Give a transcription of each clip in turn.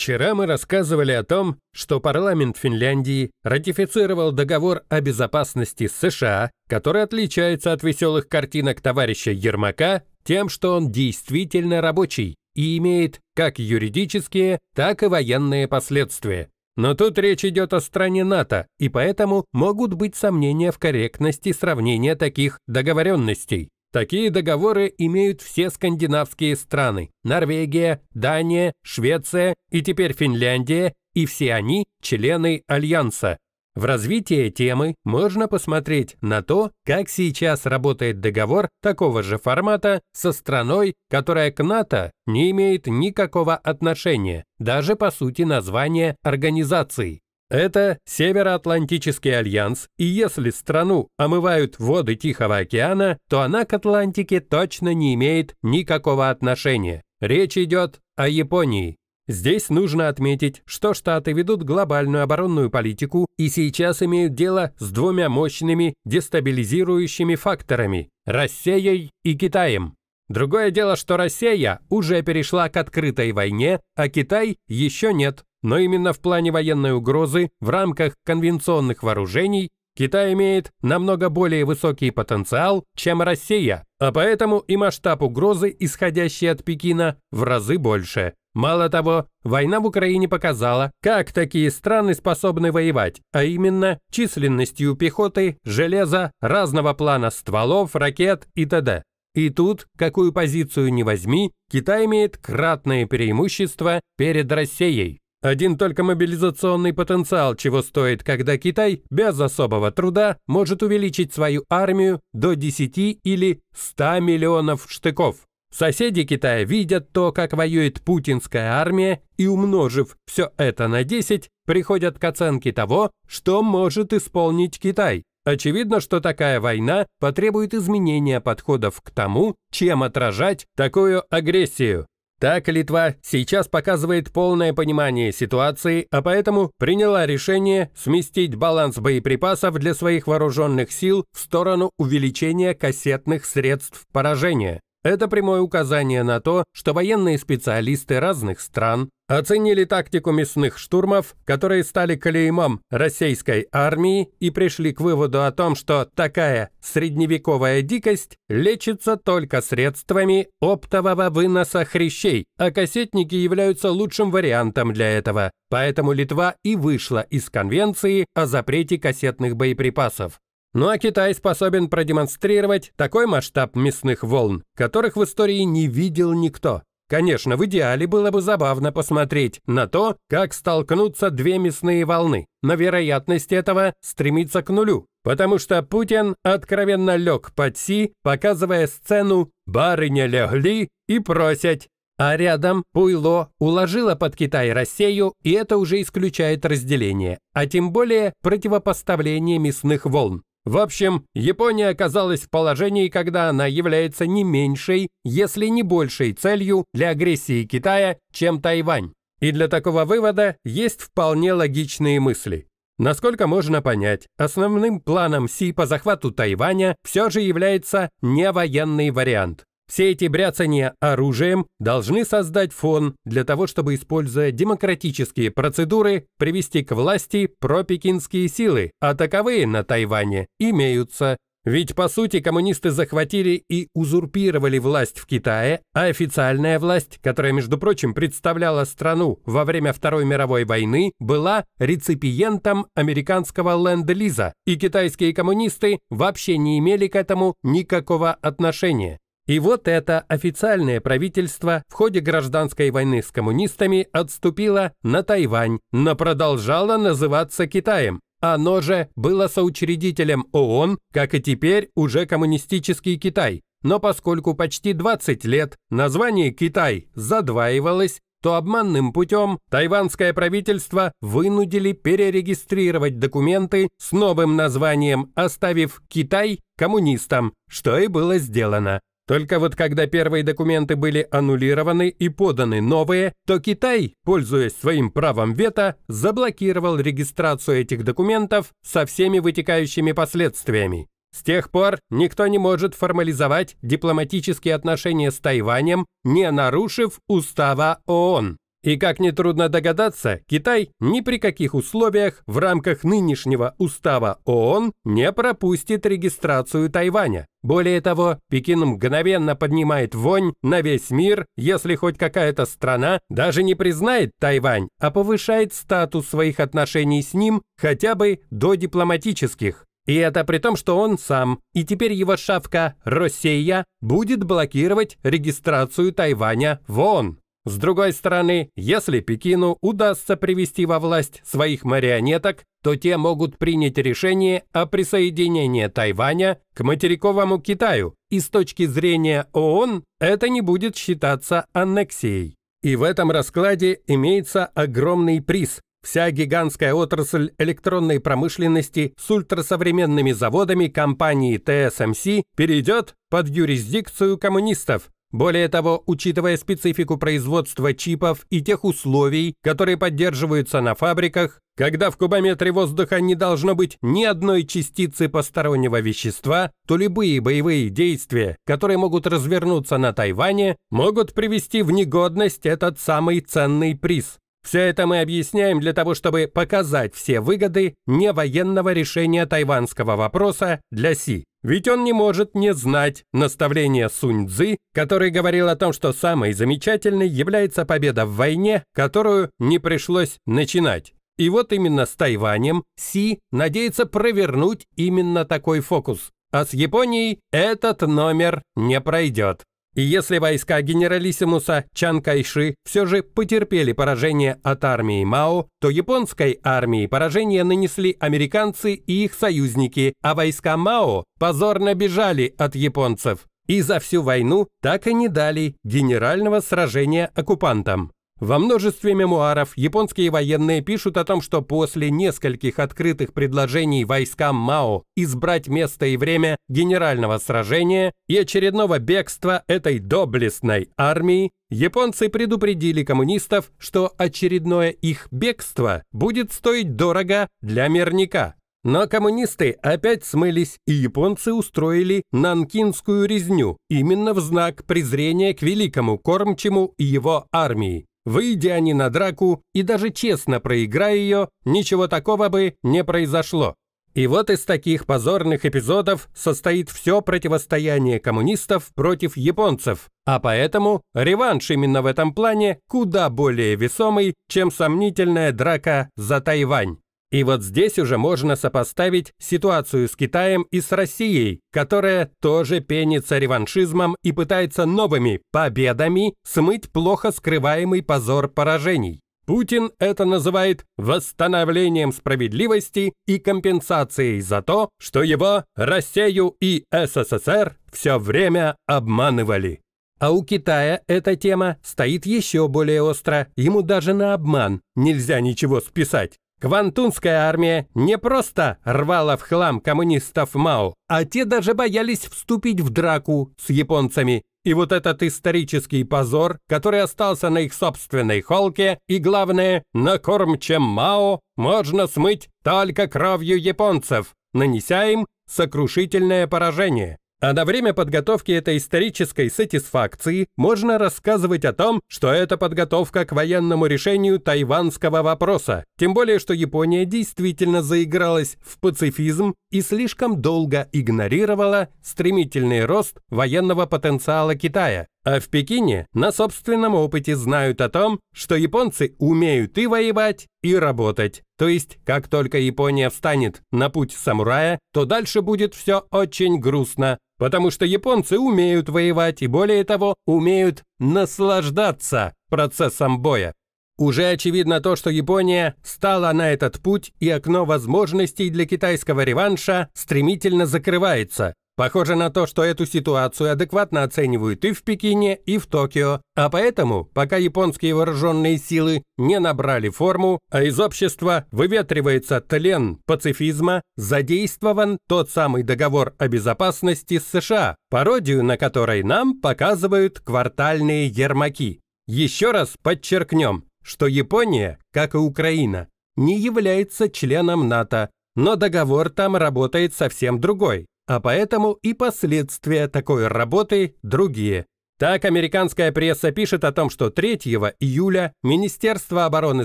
Вчера мы рассказывали о том, что парламент Финляндии ратифицировал договор о безопасности с США, который отличается от веселых картинок товарища Ермака тем, что он действительно рабочий и имеет как юридические, так и военные последствия. Но тут речь идет о стране НАТО, и поэтому могут быть сомнения в корректности сравнения таких договоренностей. Такие договоры имеют все скандинавские страны – Норвегия, Дания, Швеция и теперь Финляндия, и все они – члены Альянса. В развитии темы можно посмотреть на то, как сейчас работает договор такого же формата со страной, которая к НАТО не имеет никакого отношения, даже по сути названия организации. Это Североатлантический альянс, и если страну омывают воды Тихого океана, то она к Атлантике точно не имеет никакого отношения. Речь идет о Японии. Здесь нужно отметить, что Штаты ведут глобальную оборонную политику и сейчас имеют дело с двумя мощными дестабилизирующими факторами – Россией и Китаем. Другое дело, что Россия уже перешла к открытой войне, а Китай еще нет. Но именно в плане военной угрозы в рамках конвенционных вооружений Китай имеет намного более высокий потенциал, чем Россия, а поэтому и масштаб угрозы, исходящий от Пекина, в разы больше. Мало того, война в Украине показала, как такие страны способны воевать, а именно численностью пехоты, железа, разного плана стволов, ракет и т.д. И тут, какую позицию не возьми, Китай имеет кратное преимущество перед Россией. Один только мобилизационный потенциал чего стоит, когда Китай без особого труда может увеличить свою армию до 10 или 100 миллионов штыков. Соседи Китая видят то, как воюет путинская армия, и умножив все это на 10, приходят к оценке того, что может исполнить Китай. Очевидно, что такая война потребует изменения подходов к тому, чем отражать такую агрессию. Так Литва сейчас показывает полное понимание ситуации, а поэтому приняла решение сместить баланс боеприпасов для своих вооруженных сил в сторону увеличения кассетных средств поражения. Это прямое указание на то, что военные специалисты разных стран оценили тактику мясных штурмов, которые стали клеймом российской армии и пришли к выводу о том, что такая средневековая дикость лечится только средствами оптового выноса хрящей, а кассетники являются лучшим вариантом для этого. Поэтому Литва и вышла из конвенции о запрете кассетных боеприпасов. Ну а Китай способен продемонстрировать такой масштаб мясных волн, которых в истории не видел никто. Конечно, в идеале было бы забавно посмотреть на то, как столкнутся две мясные волны, но вероятность этого стремится к нулю, потому что Путин откровенно лег под си, показывая сцену «барыня легли» и просят. А рядом Пуйло уложила под Китай Россию, и это уже исключает разделение, а тем более противопоставление мясных волн. В общем, Япония оказалась в положении, когда она является не меньшей, если не большей целью для агрессии Китая, чем Тайвань. И для такого вывода есть вполне логичные мысли. Насколько можно понять, основным планом Си по захвату Тайваня все же является не военный вариант. Все эти бряцания оружием должны создать фон для того, чтобы, используя демократические процедуры, привести к власти пропекинские силы, а таковые на Тайване имеются. Ведь, по сути, коммунисты захватили и узурпировали власть в Китае, а официальная власть, которая, между прочим, представляла страну во время Второй мировой войны, была реципиентом американского ленд-лиза, и китайские коммунисты вообще не имели к этому никакого отношения. И вот это официальное правительство в ходе гражданской войны с коммунистами отступило на Тайвань, но продолжало называться Китаем. Оно же было соучредителем ООН, как и теперь уже коммунистический Китай. Но поскольку почти 20 лет название «Китай» задваивалось, то обманным путем тайванское правительство вынудили перерегистрировать документы с новым названием, оставив Китай коммунистам, что и было сделано. Только вот когда первые документы были аннулированы и поданы новые, то Китай, пользуясь своим правом вето, заблокировал регистрацию этих документов со всеми вытекающими последствиями. С тех пор никто не может формализовать дипломатические отношения с Тайванем, не нарушив устава ООН. И как нетрудно догадаться, Китай ни при каких условиях в рамках нынешнего устава ООН не пропустит регистрацию Тайваня. Более того, Пекин мгновенно поднимает вонь на весь мир, если хоть какая-то страна даже не признает Тайвань, а повышает статус своих отношений с ним хотя бы до дипломатических. И это при том, что он сам, и теперь его шавка «Россия» будет блокировать регистрацию Тайваня в ООН. С другой стороны, если Пекину удастся привести во власть своих марионеток, то те могут принять решение о присоединении Тайваня к материковому Китаю, и с точки зрения ООН это не будет считаться аннексией. И в этом раскладе имеется огромный приз. Вся гигантская отрасль электронной промышленности с ультрасовременными заводами компании TSMC перейдет под юрисдикцию коммунистов, более того, учитывая специфику производства чипов и тех условий, которые поддерживаются на фабриках, когда в кубометре воздуха не должно быть ни одной частицы постороннего вещества, то любые боевые действия, которые могут развернуться на Тайване, могут привести в негодность этот самый ценный приз. Все это мы объясняем для того, чтобы показать все выгоды невоенного решения тайванского вопроса для Си. Ведь он не может не знать наставления Сунь Цзы, который говорил о том, что самой замечательной является победа в войне, которую не пришлось начинать. И вот именно с Тайванем Си надеется провернуть именно такой фокус. А с Японией этот номер не пройдет. И если войска генералиссимуса Чан Кайши все же потерпели поражение от армии Мао, то японской армии поражение нанесли американцы и их союзники, а войска Мао позорно бежали от японцев и за всю войну так и не дали генерального сражения оккупантам. Во множестве мемуаров японские военные пишут о том, что после нескольких открытых предложений войскам Мао избрать место и время генерального сражения и очередного бегства этой доблестной армии, японцы предупредили коммунистов, что очередное их бегство будет стоить дорого для мирника. Но коммунисты опять смылись, и японцы устроили нанкинскую резню именно в знак презрения к великому кормчему и его армии. Выйдя они на драку и даже честно проиграя ее, ничего такого бы не произошло. И вот из таких позорных эпизодов состоит все противостояние коммунистов против японцев, а поэтому реванш именно в этом плане куда более весомый, чем сомнительная драка за Тайвань. И вот здесь уже можно сопоставить ситуацию с Китаем и с Россией, которая тоже пенится реваншизмом и пытается новыми победами смыть плохо скрываемый позор поражений. Путин это называет восстановлением справедливости и компенсацией за то, что его, Россию и СССР все время обманывали. А у Китая эта тема стоит еще более остро, ему даже на обман нельзя ничего списать. Квантунская армия не просто рвала в хлам коммунистов Мао, а те даже боялись вступить в драку с японцами. И вот этот исторический позор, который остался на их собственной холке, и главное, на кормчем Мао, можно смыть только кровью японцев, нанеся им сокрушительное поражение. А на время подготовки этой исторической сатисфакции можно рассказывать о том, что это подготовка к военному решению тайванского вопроса, тем более что Япония действительно заигралась в пацифизм и слишком долго игнорировала стремительный рост военного потенциала Китая, а в Пекине на собственном опыте знают о том, что японцы умеют и воевать, и работать. То есть, как только Япония встанет на путь самурая, то дальше будет все очень грустно, потому что японцы умеют воевать и более того, умеют наслаждаться процессом боя. Уже очевидно то, что Япония стала на этот путь, и окно возможностей для китайского реванша стремительно закрывается. Похоже на то, что эту ситуацию адекватно оценивают и в Пекине, и в Токио, а поэтому, пока японские вооруженные силы не набрали форму, а из общества выветривается тлен пацифизма, задействован тот самый договор о безопасности с США, пародию на который нам показывают квартальные ермаки. Еще раз подчеркнем, что Япония, как и Украина, не является членом НАТО, но договор там работает совсем другой а поэтому и последствия такой работы другие. Так американская пресса пишет о том, что 3 июля Министерство обороны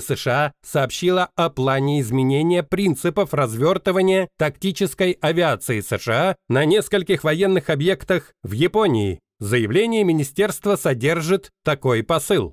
США сообщило о плане изменения принципов развертывания тактической авиации США на нескольких военных объектах в Японии. Заявление министерства содержит такой посыл.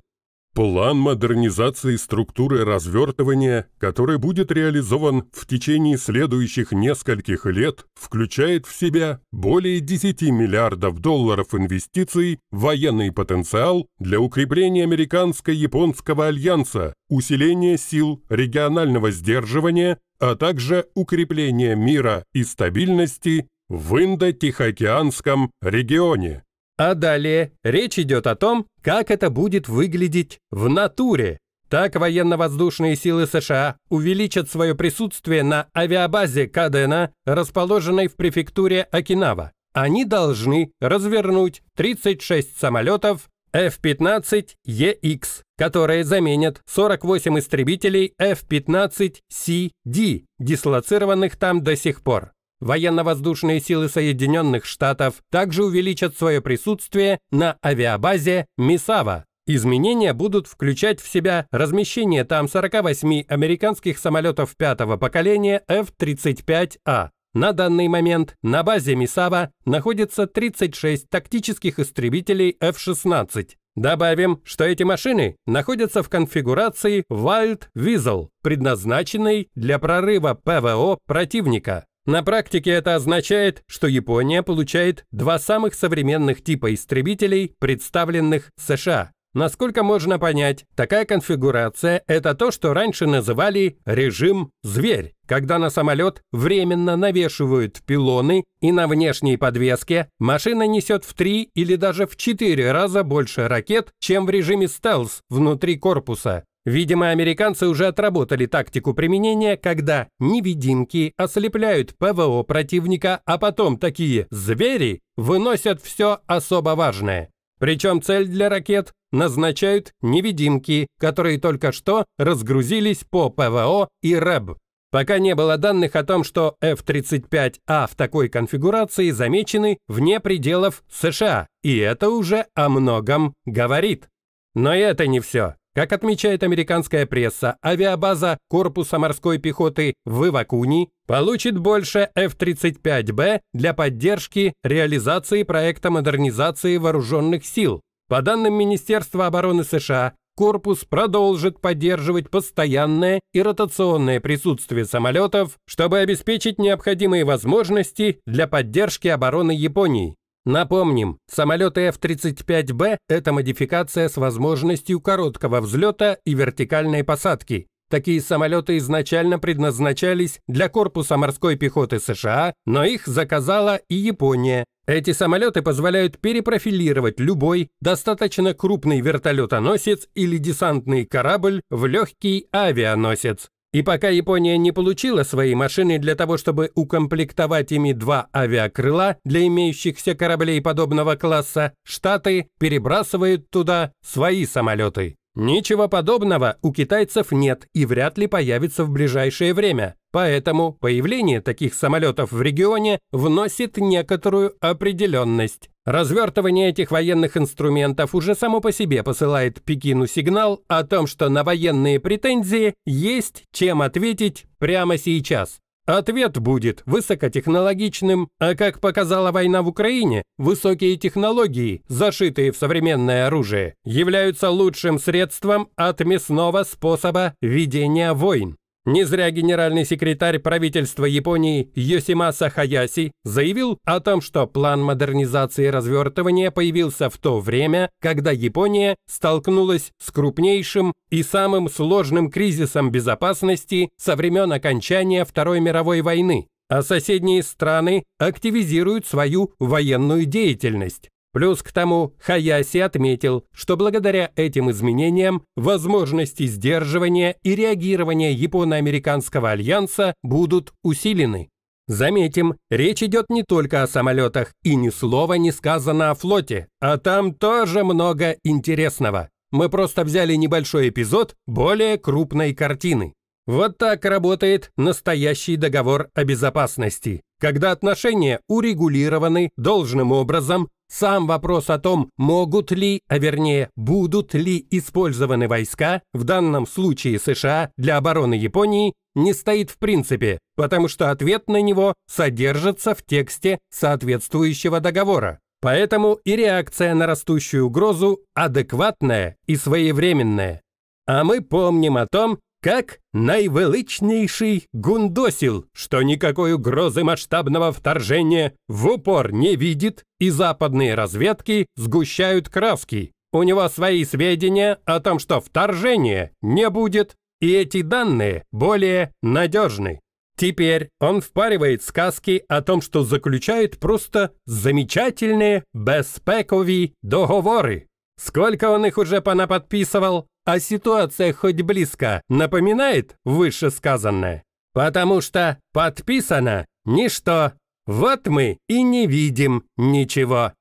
План модернизации структуры развертывания, который будет реализован в течение следующих нескольких лет, включает в себя более 10 миллиардов долларов инвестиций в военный потенциал для укрепления американско-японского альянса, усиления сил регионального сдерживания, а также укрепления мира и стабильности в Индо-Тихоокеанском регионе. А далее речь идет о том, как это будет выглядеть в натуре. Так военно-воздушные силы США увеличат свое присутствие на авиабазе Кадена, расположенной в префектуре Окинава. Они должны развернуть 36 самолетов F-15EX, которые заменят 48 истребителей F-15CD, дислоцированных там до сих пор военно-воздушные силы Соединенных Штатов также увеличат свое присутствие на авиабазе Мисава. Изменения будут включать в себя размещение там 48 американских самолетов пятого поколения f 35 a На данный момент на базе Мисава находится 36 тактических истребителей F-16. Добавим, что эти машины находятся в конфигурации Wild Weasel, предназначенной для прорыва ПВО противника. На практике это означает, что Япония получает два самых современных типа истребителей, представленных США. Насколько можно понять, такая конфигурация – это то, что раньше называли «режим зверь», когда на самолет временно навешивают пилоны и на внешней подвеске машина несет в три или даже в четыре раза больше ракет, чем в режиме стелс внутри корпуса. Видимо, американцы уже отработали тактику применения, когда невидимки ослепляют ПВО противника, а потом такие «звери» выносят все особо важное. Причем цель для ракет назначают невидимки, которые только что разгрузились по ПВО и РЭБ. Пока не было данных о том, что F-35А в такой конфигурации замечены вне пределов США, и это уже о многом говорит. Но это не все. Как отмечает американская пресса, авиабаза корпуса морской пехоты в Ивакуни получит больше F-35B для поддержки реализации проекта модернизации вооруженных сил. По данным Министерства обороны США, корпус продолжит поддерживать постоянное и ротационное присутствие самолетов, чтобы обеспечить необходимые возможности для поддержки обороны Японии. Напомним, самолеты F-35B – это модификация с возможностью короткого взлета и вертикальной посадки. Такие самолеты изначально предназначались для корпуса морской пехоты США, но их заказала и Япония. Эти самолеты позволяют перепрофилировать любой достаточно крупный вертолетоносец или десантный корабль в легкий авианосец. И пока Япония не получила свои машины для того, чтобы укомплектовать ими два авиакрыла для имеющихся кораблей подобного класса, Штаты перебрасывают туда свои самолеты. Ничего подобного у китайцев нет и вряд ли появится в ближайшее время, поэтому появление таких самолетов в регионе вносит некоторую определенность. Развертывание этих военных инструментов уже само по себе посылает Пекину сигнал о том, что на военные претензии есть чем ответить прямо сейчас. Ответ будет высокотехнологичным, а как показала война в Украине, высокие технологии, зашитые в современное оружие, являются лучшим средством от мясного способа ведения войн. Не зря генеральный секретарь правительства Японии Йосимаса Хаяси заявил о том, что план модернизации и развертывания появился в то время, когда Япония столкнулась с крупнейшим и самым сложным кризисом безопасности со времен окончания Второй мировой войны, а соседние страны активизируют свою военную деятельность. Плюс к тому, Хаяси отметил, что благодаря этим изменениям возможности сдерживания и реагирования Японо-Американского альянса будут усилены. Заметим, речь идет не только о самолетах, и ни слова не сказано о флоте, а там тоже много интересного. Мы просто взяли небольшой эпизод более крупной картины. Вот так работает настоящий договор о безопасности. Когда отношения урегулированы должным образом, сам вопрос о том, могут ли, а вернее, будут ли использованы войска, в данном случае США, для обороны Японии, не стоит в принципе, потому что ответ на него содержится в тексте соответствующего договора. Поэтому и реакция на растущую угрозу адекватная и своевременная. А мы помним о том, как наивеличнейший гундосил, что никакой угрозы масштабного вторжения в упор не видит, и западные разведки сгущают краски. У него свои сведения о том, что вторжения не будет, и эти данные более надежны. Теперь он впаривает сказки о том, что заключает просто замечательные беспековые договоры. Сколько он их уже понаподписывал? а ситуация хоть близко напоминает вышесказанное? Потому что подписано ничто. Вот мы и не видим ничего.